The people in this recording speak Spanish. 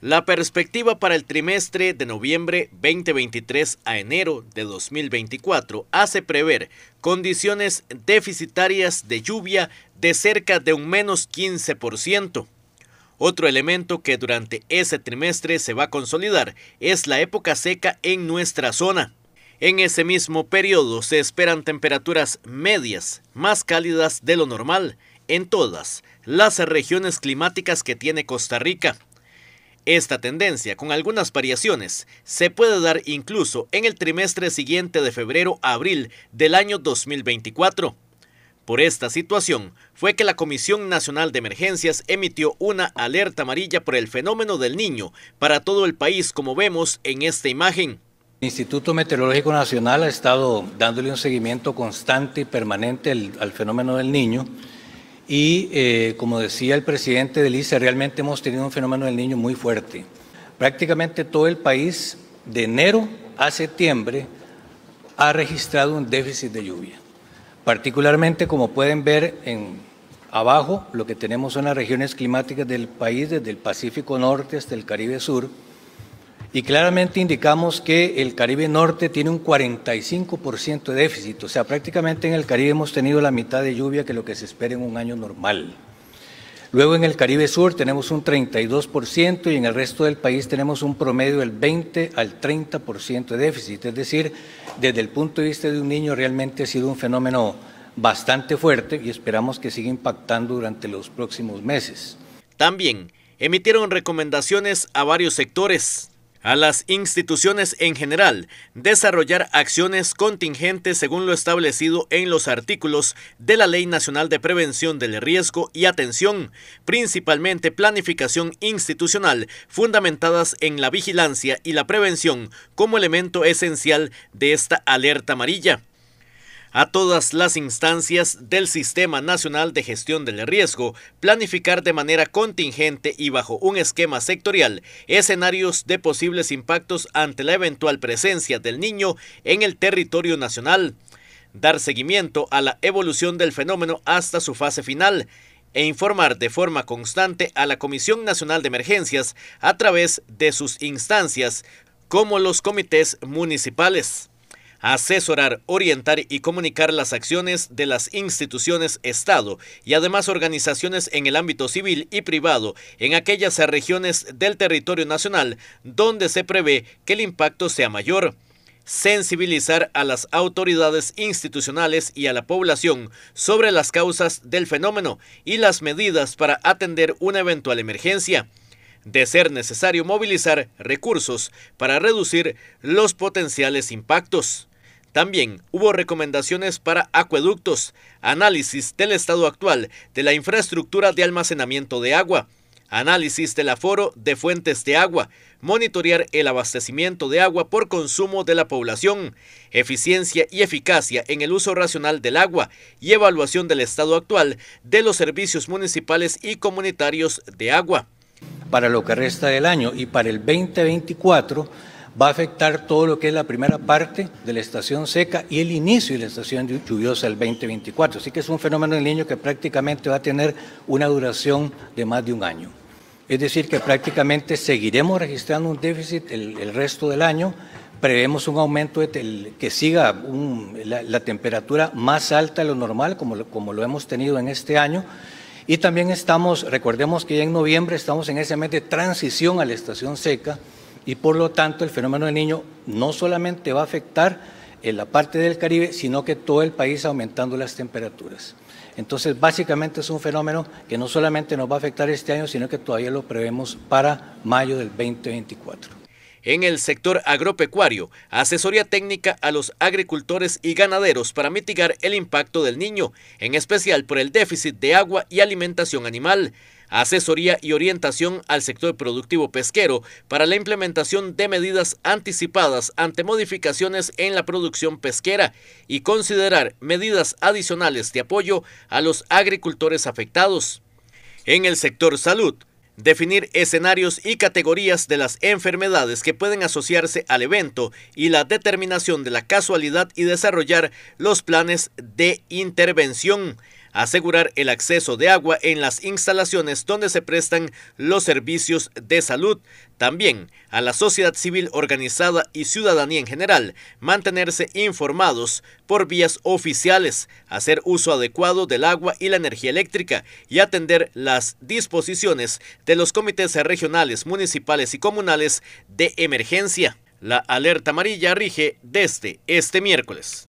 La perspectiva para el trimestre de noviembre 2023 a enero de 2024 hace prever condiciones deficitarias de lluvia de cerca de un menos 15%. Otro elemento que durante ese trimestre se va a consolidar es la época seca en nuestra zona. En ese mismo periodo se esperan temperaturas medias, más cálidas de lo normal, en todas las regiones climáticas que tiene Costa Rica. Esta tendencia, con algunas variaciones, se puede dar incluso en el trimestre siguiente de febrero a abril del año 2024. Por esta situación fue que la Comisión Nacional de Emergencias emitió una alerta amarilla por el fenómeno del niño para todo el país, como vemos en esta imagen. El Instituto Meteorológico Nacional ha estado dándole un seguimiento constante y permanente al, fenómeno del niño. Y eh, como decía el presidente del ICE, realmente hemos tenido un fenómeno del niño muy fuerte. Prácticamente todo el país, de enero a septiembre, ha registrado un déficit de lluvia. Particularmente, como pueden ver en abajo, lo que tenemos son las regiones climáticas del país, desde el Pacífico Norte hasta el Caribe Sur, y claramente indicamos que el Caribe Norte tiene un 45% de déficit, o sea, prácticamente en el Caribe hemos tenido la mitad de lluvia que lo que se espera en un año normal. Luego en el Caribe Sur tenemos un 32% y en el resto del país tenemos un promedio del 20 al 30% de déficit. Es decir, desde el punto de vista de un niño realmente ha sido un fenómeno bastante fuerte y esperamos que siga impactando durante los próximos meses. También emitieron recomendaciones a varios sectores a las instituciones en general desarrollar acciones contingentes según lo establecido en los artículos de la Ley Nacional de Prevención del Riesgo y Atención, principalmente planificación institucional fundamentadas en la vigilancia y la prevención como elemento esencial de esta alerta amarilla a todas las instancias del Sistema Nacional de Gestión del Riesgo planificar de manera contingente y bajo un esquema sectorial escenarios de posibles impactos ante la eventual presencia del niño en el territorio nacional, dar seguimiento a la evolución del fenómeno hasta su fase final e informar de forma constante a la Comisión Nacional de Emergencias a través de sus instancias como los comités municipales asesorar, orientar y comunicar las acciones de las instituciones Estado y además organizaciones en el ámbito civil y privado en aquellas regiones del territorio nacional donde se prevé que el impacto sea mayor sensibilizar a las autoridades institucionales y a la población sobre las causas del fenómeno y las medidas para atender una eventual emergencia, de ser necesario movilizar recursos para reducir los potenciales impactos. También hubo recomendaciones para acueductos, análisis del estado actual de la infraestructura de almacenamiento de agua, análisis del aforo de fuentes de agua, monitorear el abastecimiento de agua por consumo de la población, eficiencia y eficacia en el uso racional del agua y evaluación del estado actual de los servicios municipales y comunitarios de agua para lo que resta del año y para el 2024 va a afectar todo lo que es la primera parte de la estación seca y el inicio de la estación lluviosa del 2024. Así que es un fenómeno del niño que prácticamente va a tener una duración de más de un año. Es decir, que prácticamente seguiremos registrando un déficit el, resto del año. Prevemos un aumento que siga la, temperatura más alta de lo normal, como lo hemos tenido en este año. Y también estamos, recordemos que ya en noviembre estamos en ese mes de transición a la estación seca y por lo tanto el fenómeno del niño no solamente va a afectar en la parte del Caribe, sino que todo el país aumentando las temperaturas. Entonces, básicamente es un fenómeno que no solamente nos va a afectar este año, sino que todavía lo prevemos para mayo del 2024 en el sector agropecuario, asesoría técnica a los agricultores y ganaderos para mitigar el impacto del niño, en especial por el déficit de agua y alimentación animal, asesoría y orientación al sector productivo pesquero para la implementación de medidas anticipadas ante modificaciones en la producción pesquera y considerar medidas adicionales de apoyo a los agricultores afectados. En el sector salud, definir escenarios y categorías de las enfermedades que pueden asociarse al evento y la determinación de la casualidad y desarrollar los planes de intervención asegurar el acceso de agua en las instalaciones donde se prestan los servicios de salud, también a la sociedad civil organizada y ciudadanía en general, mantenerse informados por vías oficiales, hacer uso adecuado del agua y la energía eléctrica y atender las disposiciones de los comités regionales, municipales y comunales de emergencia. La alerta amarilla rige desde este miércoles.